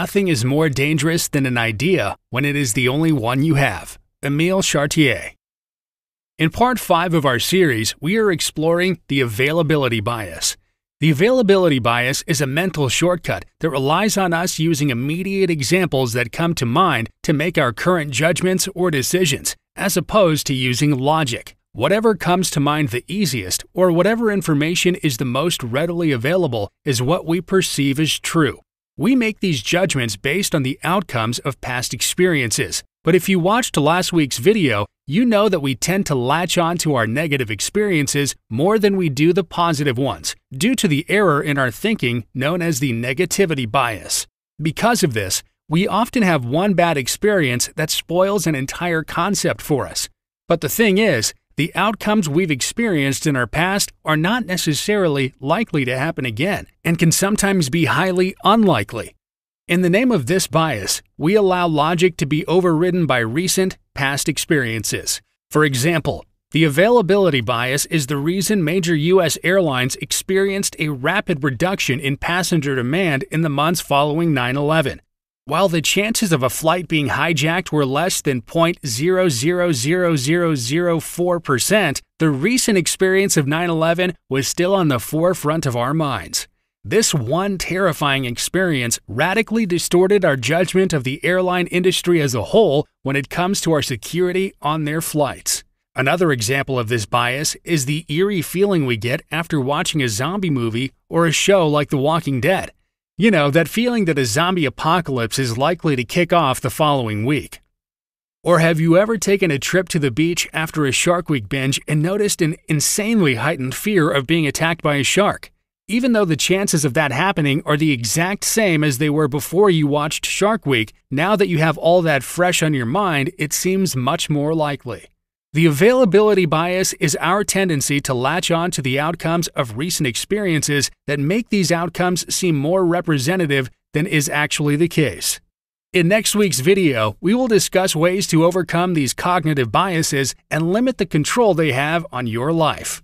Nothing is more dangerous than an idea when it is the only one you have. Emile Chartier. In part 5 of our series, we are exploring the availability bias. The availability bias is a mental shortcut that relies on us using immediate examples that come to mind to make our current judgments or decisions, as opposed to using logic. Whatever comes to mind the easiest, or whatever information is the most readily available, is what we perceive as true. We make these judgments based on the outcomes of past experiences. But if you watched last week's video, you know that we tend to latch on to our negative experiences more than we do the positive ones, due to the error in our thinking known as the negativity bias. Because of this, we often have one bad experience that spoils an entire concept for us. But the thing is, the outcomes we've experienced in our past are not necessarily likely to happen again and can sometimes be highly unlikely. In the name of this bias, we allow logic to be overridden by recent, past experiences. For example, the availability bias is the reason major U.S. airlines experienced a rapid reduction in passenger demand in the months following 9 11. While the chances of a flight being hijacked were less than 0.000004%, the recent experience of 9 11 was still on the forefront of our minds. This one terrifying experience radically distorted our judgment of the airline industry as a whole when it comes to our security on their flights. Another example of this bias is the eerie feeling we get after watching a zombie movie or a show like The Walking Dead. You know, that feeling that a zombie apocalypse is likely to kick off the following week. Or have you ever taken a trip to the beach after a Shark Week binge and noticed an insanely heightened fear of being attacked by a shark, even though the chances of that happening are the exact same as they were before you watched Shark Week? Now that you have all that fresh on your mind, it seems much more likely. The availability bias is our tendency to latch on to the outcomes of recent experiences that make these outcomes seem more representative than is actually the case. In next week's video, we will discuss ways to overcome these cognitive biases and limit the control they have on your life.